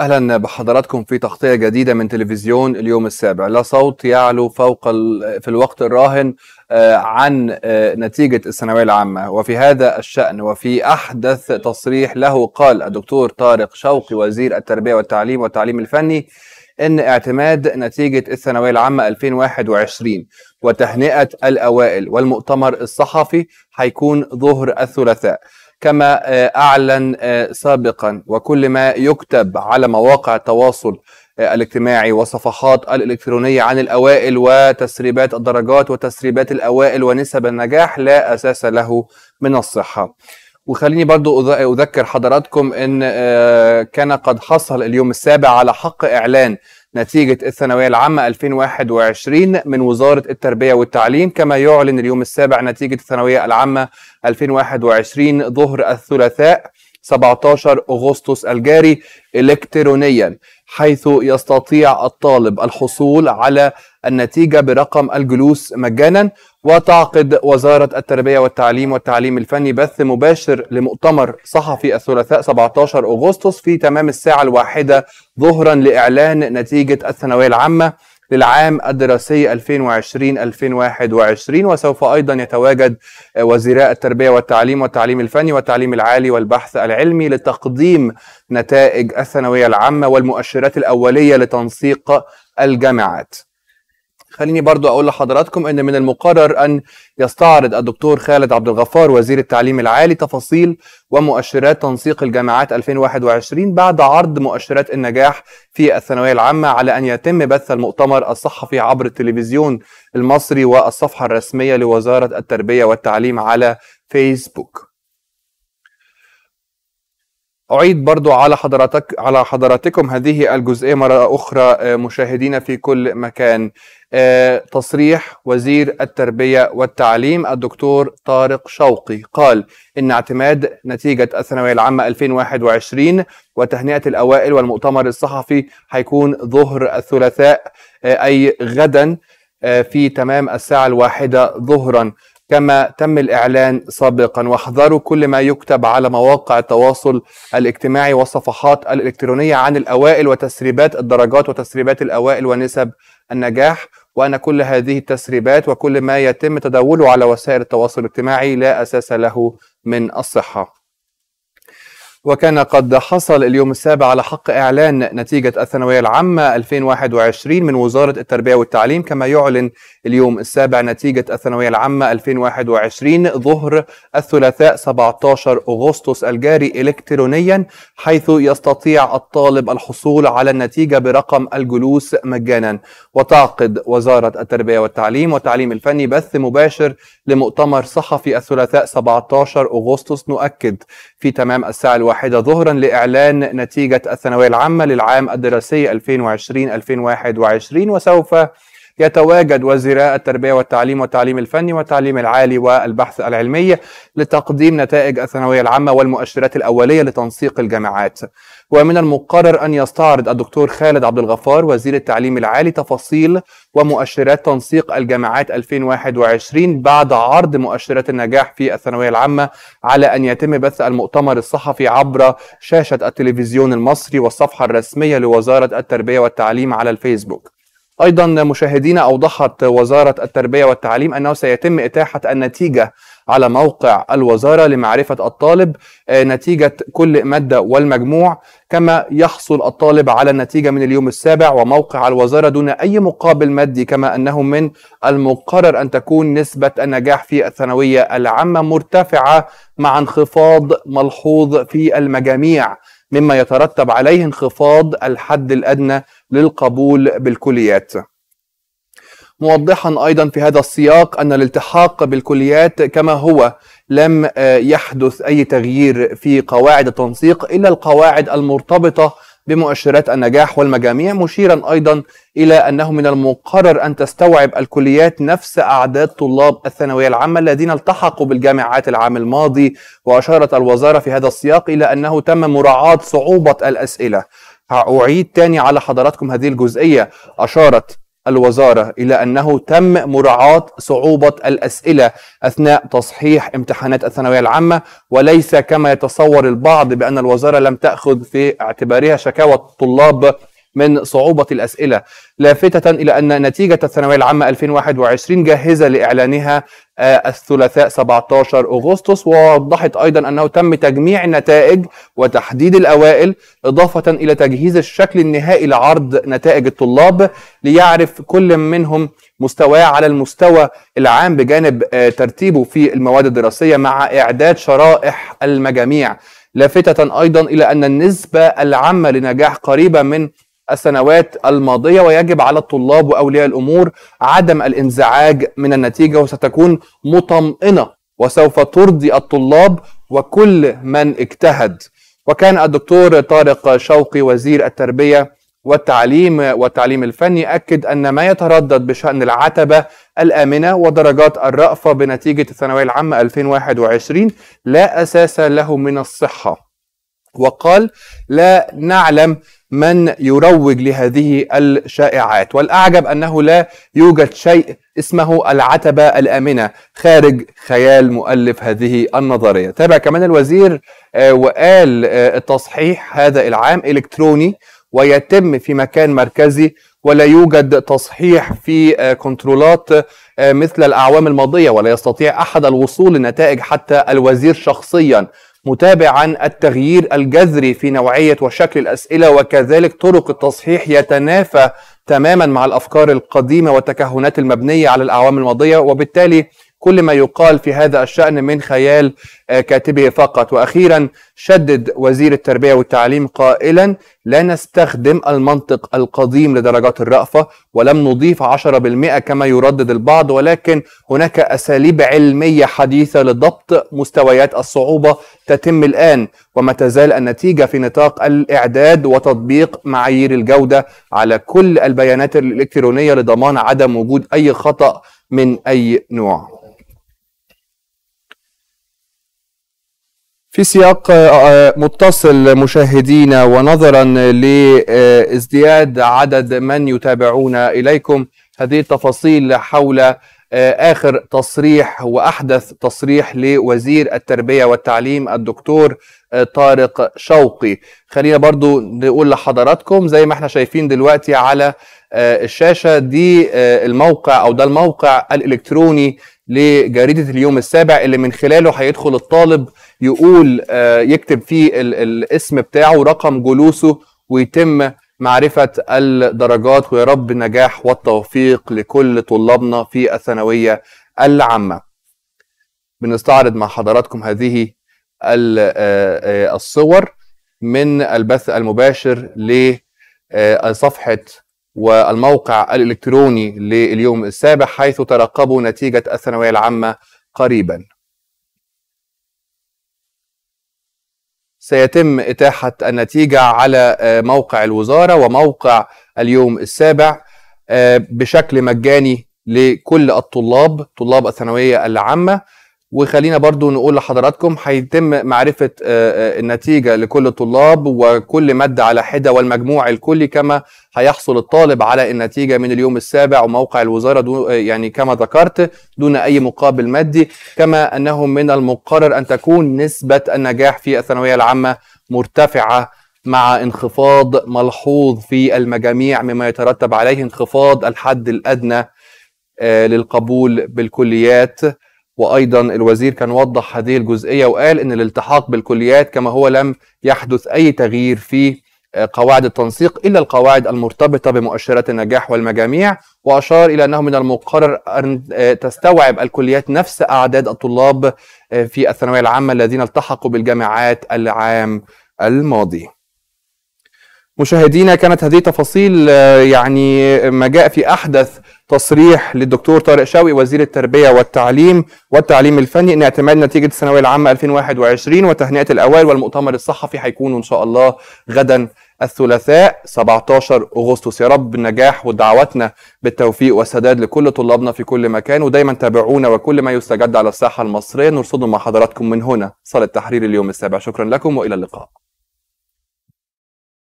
اهلا بحضراتكم في تغطيه جديده من تلفزيون اليوم السابع لا صوت يعلو فوق في الوقت الراهن آه، عن آه، نتيجه الثانويه العامه وفي هذا الشان وفي احدث تصريح له قال الدكتور طارق شوقي وزير التربيه والتعليم والتعليم الفني ان اعتماد نتيجه الثانويه العامه 2021 وتهنئه الاوائل والمؤتمر الصحفي هيكون ظهر الثلاثاء كما آه، أعلن آه، سابقا وكل ما يكتب على مواقع التواصل آه، الاجتماعي وصفحات الإلكترونية عن الأوائل وتسريبات الدرجات وتسريبات الأوائل ونسب النجاح لا أساس له من الصحة وخليني برضو أذكر حضراتكم أن كان قد حصل اليوم السابع على حق إعلان نتيجة الثانوية العامة 2021 من وزارة التربية والتعليم كما يعلن اليوم السابع نتيجة الثانوية العامة 2021 ظهر الثلاثاء 17 أغسطس الجاري إلكترونيا حيث يستطيع الطالب الحصول على النتيجة برقم الجلوس مجانا وتعقد وزارة التربية والتعليم والتعليم الفني بث مباشر لمؤتمر صحفي الثلاثاء 17 أغسطس في تمام الساعة الواحدة ظهرا لإعلان نتيجة الثانوية العامة للعام الدراسي 2020-2021 وسوف أيضا يتواجد وزراء التربية والتعليم والتعليم الفني والتعليم العالي والبحث العلمي لتقديم نتائج الثانوية العامة والمؤشرات الأولية لتنسيق الجامعات خليني برضو أقول لحضراتكم أن من المقرر أن يستعرض الدكتور خالد عبد الغفار وزير التعليم العالي تفاصيل ومؤشرات تنسيق الجامعات 2021 بعد عرض مؤشرات النجاح في الثانوية العامة على أن يتم بث المؤتمر الصحفي عبر التلفزيون المصري والصفحة الرسمية لوزارة التربية والتعليم على فيسبوك أعيد برضو على حضرتك على حضراتكم هذه الجزئية مرة أخرى آه، مشاهدينا في كل مكان آه، تصريح وزير التربية والتعليم الدكتور طارق شوقي قال إن اعتماد نتيجة الثانوية العامة 2021 وتهنئة الأوائل والمؤتمر الصحفي هيكون ظهر الثلاثاء آه، أي غدا في تمام الساعة الواحدة ظهرا كما تم الإعلان سابقا واحذروا كل ما يكتب على مواقع التواصل الاجتماعي والصفحات الإلكترونية عن الأوائل وتسريبات الدرجات وتسريبات الأوائل ونسب النجاح وأن كل هذه التسريبات وكل ما يتم تداوله على وسائل التواصل الاجتماعي لا أساس له من الصحة وكان قد حصل اليوم السابع على حق إعلان نتيجة الثانوية العامة 2021 من وزارة التربية والتعليم كما يعلن اليوم السابع نتيجة الثانوية العامة 2021 ظهر الثلاثاء 17 أغسطس الجاري إلكترونيا حيث يستطيع الطالب الحصول على النتيجة برقم الجلوس مجانا وتعقد وزارة التربية والتعليم والتعليم الفني بث مباشر لمؤتمر صحفي الثلاثاء 17 أغسطس نؤكد في تمام الساعة الواحدة ظهرا لإعلان نتيجة الثانوية العامة للعام الدراسي 2020-2021 وسوف يتواجد وزراء التربية والتعليم والتعليم الفني والتعليم العالي والبحث العلمي لتقديم نتائج الثانوية العامة والمؤشرات الأولية لتنسيق الجامعات ومن المقرر أن يستعرض الدكتور خالد عبد الغفار وزير التعليم العالي تفاصيل ومؤشرات تنسيق الجامعات 2021 بعد عرض مؤشرات النجاح في الثانوية العامة على أن يتم بث المؤتمر الصحفي عبر شاشة التلفزيون المصري والصفحة الرسمية لوزارة التربية والتعليم على الفيسبوك أيضا مشاهدينا أوضحت وزارة التربية والتعليم أنه سيتم إتاحة النتيجة على موقع الوزارة لمعرفة الطالب آه، نتيجة كل مادة والمجموع كما يحصل الطالب على النتيجة من اليوم السابع وموقع الوزارة دون أي مقابل مادي كما أنه من المقرر أن تكون نسبة النجاح في الثانوية العامة مرتفعة مع انخفاض ملحوظ في المجاميع مما يترتب عليه انخفاض الحد الادنى للقبول بالكليات موضحا ايضا في هذا السياق ان الالتحاق بالكليات كما هو لم آه، يحدث اي تغيير في قواعد التنسيق الا القواعد المرتبطه بمؤشرات النجاح والمجاميع مشيرا أيضا إلى أنه من المقرر أن تستوعب الكليات نفس أعداد طلاب الثانوية العامة الذين التحقوا بالجامعات العام الماضي وأشارت الوزارة في هذا السياق إلى أنه تم مراعاة صعوبة الأسئلة أعيد تاني على حضراتكم هذه الجزئية أشارت الوزارة إلى أنه تم مراعاة صعوبة الأسئلة أثناء تصحيح امتحانات الثانوية العامة وليس كما يتصور البعض بأن الوزارة لم تأخذ في اعتبارها شكاوى الطلاب من صعوبة الأسئلة لافتة إلى أن نتيجة الثانوية العامة 2021 جاهزة لإعلانها آه، الثلاثاء 17 أغسطس ووضحت أيضا أنه تم تجميع النتائج وتحديد الأوائل إضافة إلى تجهيز الشكل النهائي لعرض نتائج الطلاب ليعرف كل منهم مستواه على المستوى العام بجانب آه، ترتيبه في المواد الدراسية مع إعداد شرائح المجاميع لافتة أيضا إلى أن النسبة العامة لنجاح قريبة من السنوات الماضيه ويجب على الطلاب واولياء الامور عدم الانزعاج من النتيجه وستكون مطمئنه وسوف ترضي الطلاب وكل من اجتهد وكان الدكتور طارق شوقي وزير التربيه والتعليم والتعليم الفني أكد أن ما يتردد بشأن العتبة الآمنة ودرجات الرأفة بنتيجة الثانوية العامة 2021 لا أساس له من الصحة وقال لا نعلم من يروج لهذه الشائعات والأعجب أنه لا يوجد شيء اسمه العتبة الآمنة خارج خيال مؤلف هذه النظرية تابع كمان الوزير آه، وقال آه، التصحيح هذا العام إلكتروني ويتم في مكان مركزي ولا يوجد تصحيح في آه، كنترولات مثل الأعوام الماضية ولا يستطيع أحد الوصول لنتائج حتى الوزير شخصيا متابعا التغيير الجذري في نوعية وشكل الأسئلة وكذلك طرق التصحيح يتنافى تماما مع الأفكار القديمة والتكهنات المبنية على الأعوام الماضية وبالتالي كل ما يقال في هذا الشأن من خيال آه، كاتبه فقط وأخيرا شدد وزير التربية والتعليم قائلا لا نستخدم المنطق القديم لدرجات الرأفة ولم نضيف 10% كما يردد البعض ولكن هناك أساليب علمية حديثة لضبط مستويات الصعوبة تتم الآن وما تزال النتيجة في نطاق الإعداد وتطبيق معايير الجودة على كل البيانات الإلكترونية لضمان عدم وجود أي خطأ من أي نوع في سياق آه، آه، متصل مشاهدينا ونظرا لازدياد عدد من يتابعون اليكم هذه التفاصيل حول آه، اخر تصريح واحدث تصريح لوزير التربيه والتعليم الدكتور طارق شوقي خلينا برضو نقول لحضراتكم زي ما احنا شايفين دلوقتي على آه، الشاشه دي آه، الموقع او ده الموقع الالكتروني لجريده اليوم السابع اللي من خلاله هيدخل الطالب يقول آه، يكتب فيه الاسم بتاعه رقم جلوسه ويتم معرفه الدرجات ويا رب النجاح والتوفيق لكل طلابنا في الثانويه العامه. بنستعرض مع حضراتكم هذه الصور من البث المباشر لصفحه والموقع الإلكتروني لليوم السابع حيث ترقبوا نتيجة الثانوية العامة قريبا سيتم إتاحة النتيجة على آه، موقع الوزارة وموقع اليوم السابع آه، بشكل مجاني لكل الطلاب طلاب الثانوية العامة وخلينا برضو نقول لحضراتكم هيتم معرفة آه، آه، النتيجة لكل الطلاب وكل مادة على حدة والمجموع الكلي كما هيحصل الطالب على النتيجة من اليوم السابع وموقع الوزارة دون آه، يعني كما ذكرت دون أي مقابل مادي كما أنه من المقرر أن تكون نسبة النجاح في الثانوية العامة مرتفعة مع انخفاض ملحوظ في المجاميع مما يترتب عليه انخفاض الحد الأدنى للقبول بالكليات وايضا الوزير كان وضح هذه الجزئيه وقال ان الالتحاق بالكليات كما هو لم يحدث اي تغيير في آه، قواعد التنسيق الا القواعد المرتبطه بمؤشرات النجاح والمجاميع واشار الى انه من المقرر ان آه، تستوعب الكليات نفس اعداد الطلاب آه، في الثانويه العامه الذين التحقوا بالجامعات العام الماضي مشاهدينا كانت هذه تفاصيل آه، يعني ما جاء في احدث تصريح للدكتور طارق شوقي وزير التربيه والتعليم والتعليم الفني ان اعتماد نتيجه الثانويه العامه 2021 وتهنئه الاوائل والمؤتمر الصحفي هيكون ان شاء الله غدا الثلاثاء 17 اغسطس يا رب النجاح ودعواتنا بالتوفيق والسداد لكل طلابنا في كل مكان ودايما تابعونا وكل ما يستجد على الساحه المصريه نرصده مع حضراتكم من هنا صاله تحرير اليوم السابع شكرا لكم والى اللقاء